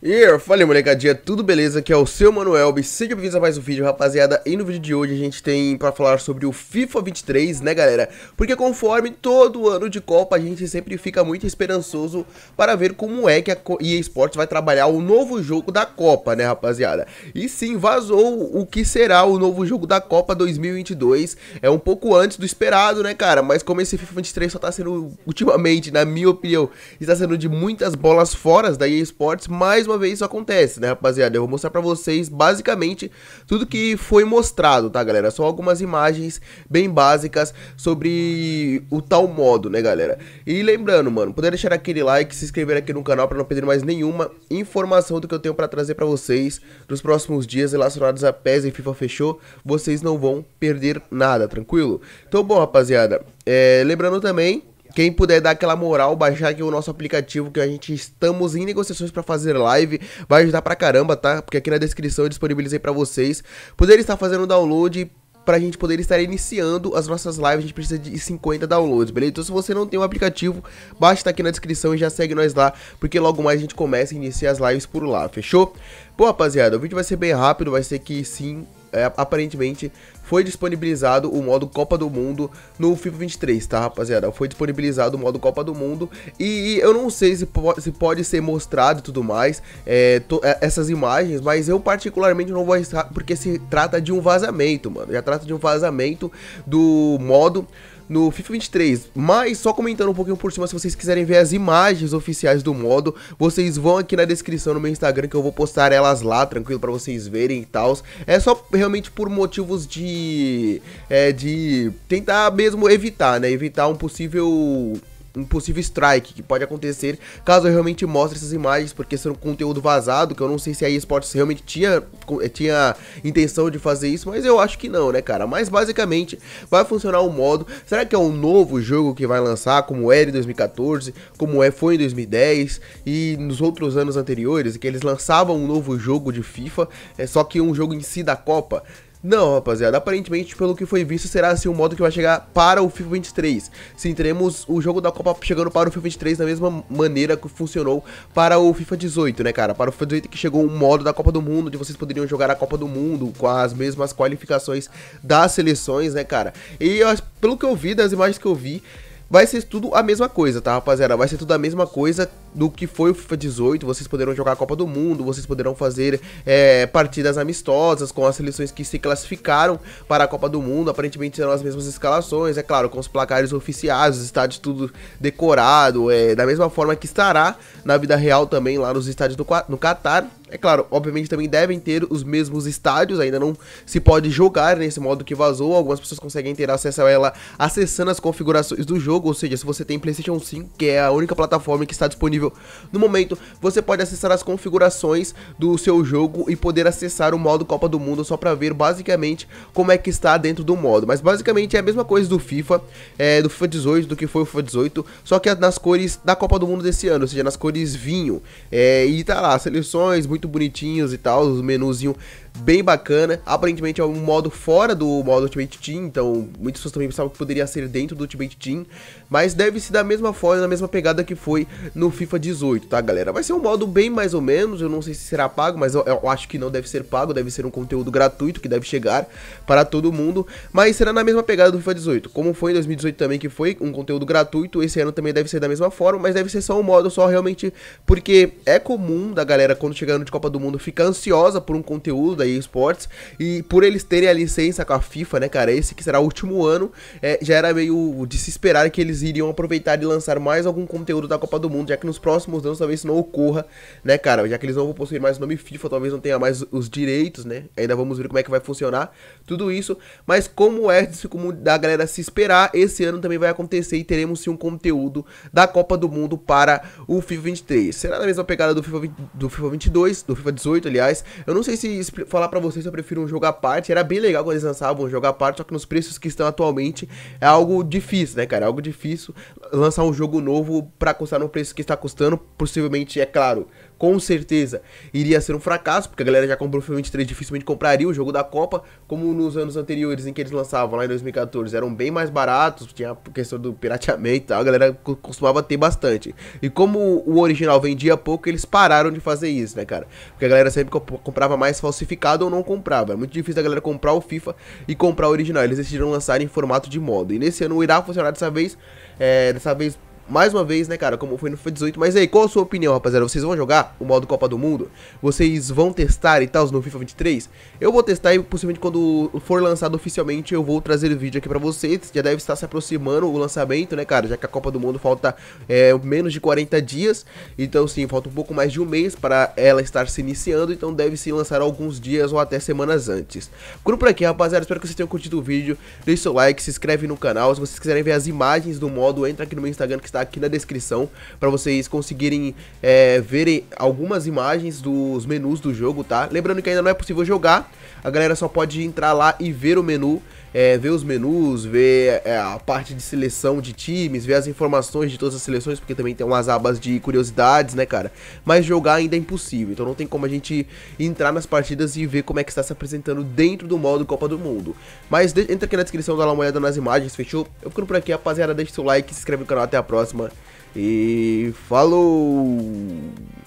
E eu falei, molecadinha, tudo beleza? Aqui é o seu Manuel, seja bem-vindos a mais um vídeo, rapaziada. E no vídeo de hoje a gente tem pra falar sobre o FIFA 23, né, galera? Porque conforme todo ano de Copa, a gente sempre fica muito esperançoso para ver como é que a EA Sports vai trabalhar o novo jogo da Copa, né, rapaziada? E sim, vazou o que será o novo jogo da Copa 2022. É um pouco antes do esperado, né, cara? Mas como esse FIFA 23 só tá sendo, ultimamente, na minha opinião, está sendo de muitas bolas fora da EA Sports, mais uma vez isso acontece, né, rapaziada? Eu vou mostrar pra vocês basicamente tudo que foi mostrado, tá, galera? Só algumas imagens bem básicas sobre o tal modo, né, galera? E lembrando, mano, poder deixar aquele like, se inscrever aqui no canal pra não perder mais nenhuma informação do que eu tenho pra trazer pra vocês nos próximos dias relacionados a PES e FIFA fechou. Vocês não vão perder nada, tranquilo? Então, bom, rapaziada, é, lembrando também quem puder dar aquela moral, baixar aqui o nosso aplicativo que a gente estamos em negociações para fazer live, vai ajudar pra caramba, tá? Porque aqui na descrição eu disponibilizei para vocês poder estar fazendo o download para a gente poder estar iniciando as nossas lives, a gente precisa de 50 downloads, beleza? Então se você não tem o um aplicativo, basta tá aqui na descrição e já segue nós lá, porque logo mais a gente começa a iniciar as lives por lá, fechou? Bom, rapaziada, o vídeo vai ser bem rápido, vai ser que sim, é, aparentemente foi disponibilizado o modo Copa do Mundo no FIFA 23, tá, rapaziada? Foi disponibilizado o modo Copa do Mundo e eu não sei se, po se pode ser mostrado e tudo mais é, é essas imagens, mas eu particularmente não vou estar porque se trata de um vazamento, mano. Já trata de um vazamento do modo no FIFA 23. Mas só comentando um pouquinho por cima, se vocês quiserem ver as imagens oficiais do modo, vocês vão aqui na descrição no meu Instagram que eu vou postar elas lá, tranquilo, pra vocês verem e tal. É só realmente por motivos de... É, de tentar mesmo evitar, né? Evitar um possível impossível strike que pode acontecer caso eu realmente mostre essas imagens, porque são conteúdo vazado, que eu não sei se a eSports realmente tinha, eh, tinha intenção de fazer isso, mas eu acho que não, né, cara? Mas basicamente vai funcionar o um modo. Será que é um novo jogo que vai lançar, como era em 2014, como é, foi em 2010 e nos outros anos anteriores, que eles lançavam um novo jogo de FIFA, é só que um jogo em si da Copa? Não, rapaziada, aparentemente, pelo que foi visto, será assim um modo que vai chegar para o FIFA 23. Sim, teremos o jogo da Copa chegando para o FIFA 23 da mesma maneira que funcionou para o FIFA 18, né, cara? Para o FIFA 18 que chegou um modo da Copa do Mundo, onde vocês poderiam jogar a Copa do Mundo com as mesmas qualificações das seleções, né, cara? E pelo que eu vi, das imagens que eu vi, Vai ser tudo a mesma coisa, tá, rapaziada? Vai ser tudo a mesma coisa do que foi o FIFA 18. Vocês poderão jogar a Copa do Mundo, vocês poderão fazer é, partidas amistosas com as seleções que se classificaram para a Copa do Mundo. Aparentemente serão as mesmas escalações, é claro, com os placares oficiais, os estádios tudo decorado, é, da mesma forma que estará na vida real também lá nos estádios do, no Catar. É claro, obviamente também devem ter os mesmos estádios, ainda não se pode jogar nesse modo que vazou. Algumas pessoas conseguem ter acesso a ela acessando as configurações do jogo, ou seja, se você tem PlayStation 5, que é a única plataforma que está disponível no momento, você pode acessar as configurações do seu jogo e poder acessar o modo Copa do Mundo só para ver basicamente como é que está dentro do modo. Mas basicamente é a mesma coisa do FIFA, é, do FIFA 18, do que foi o FIFA 18, só que é nas cores da Copa do Mundo desse ano, ou seja, nas cores vinho. É, e tá lá, seleções, muito muito bonitinhos e tal, os menuzinhos bem bacana. Aparentemente é um modo fora do modo Ultimate Team, então muitas pessoas também pensavam que poderia ser dentro do Ultimate Team, mas deve ser da mesma forma, na mesma pegada que foi no FIFA 18, tá galera? Vai ser um modo bem mais ou menos, eu não sei se será pago, mas eu, eu acho que não deve ser pago, deve ser um conteúdo gratuito que deve chegar para todo mundo, mas será na mesma pegada do FIFA 18, como foi em 2018 também que foi um conteúdo gratuito, esse ano também deve ser da mesma forma, mas deve ser só um modo só realmente, porque é comum da galera quando chegando de Copa do Mundo ficar ansiosa por um conteúdo, EA Sports. E por eles terem a licença com a FIFA, né, cara? Esse que será o último ano, é, já era meio de se esperar que eles iriam aproveitar e lançar mais algum conteúdo da Copa do Mundo, já que nos próximos anos talvez isso não ocorra, né, cara? Já que eles não vão possuir mais o nome FIFA, talvez não tenha mais os direitos, né? Ainda vamos ver como é que vai funcionar tudo isso. Mas como é como da galera se esperar, esse ano também vai acontecer e teremos sim um conteúdo da Copa do Mundo para o FIFA 23. Será na mesma pegada do FIFA, 20, do FIFA 22, do FIFA 18, aliás. Eu não sei se falar para vocês eu prefiro um jogo à parte. Era bem legal quando eles lançavam um jogo à parte, só que nos preços que estão atualmente é algo difícil, né, cara? É algo difícil lançar um jogo novo para custar no preço que está custando. Possivelmente, é claro, com certeza iria ser um fracasso, porque a galera já comprou o FIFA 23, dificilmente compraria o jogo da Copa, como nos anos anteriores em que eles lançavam lá em 2014, eram bem mais baratos, tinha a questão do pirateamento e tal, a galera costumava ter bastante. E como o original vendia pouco, eles pararam de fazer isso, né, cara? Porque a galera sempre comprava mais falsificado ou não comprava. É muito difícil a galera comprar o FIFA e comprar o original. Eles decidiram lançar em formato de modo. E nesse ano irá funcionar dessa vez, é, dessa vez mais uma vez, né, cara, como foi no FIFA 18. Mas aí, qual a sua opinião, rapaziada? Vocês vão jogar o modo Copa do Mundo? Vocês vão testar e tal no FIFA 23? Eu vou testar e possivelmente quando for lançado oficialmente eu vou trazer o vídeo aqui pra vocês. Já deve estar se aproximando o lançamento, né, cara? Já que a Copa do Mundo falta é, menos de 40 dias. Então, sim, falta um pouco mais de um mês para ela estar se iniciando. Então, deve se lançar alguns dias ou até semanas antes. Curto por aqui, rapaziada. Espero que vocês tenham curtido o vídeo. Deixe seu like, se inscreve no canal. Se vocês quiserem ver as imagens do modo, entra aqui no meu Instagram que está estar tá aqui na descrição para vocês conseguirem é, verem algumas imagens dos menus do jogo, tá? Lembrando que ainda não é possível jogar, a galera só pode entrar lá e ver o menu é, ver os menus, ver é, a parte de seleção de times, ver as informações de todas as seleções, porque também tem umas abas de curiosidades, né, cara? Mas jogar ainda é impossível, então não tem como a gente entrar nas partidas e ver como é que está se apresentando dentro do modo Copa do Mundo. Mas de, entra aqui na descrição, dá uma olhada nas imagens, fechou? Eu ficando por aqui, rapaziada, deixa seu like, se inscreve no canal, até a próxima e falou!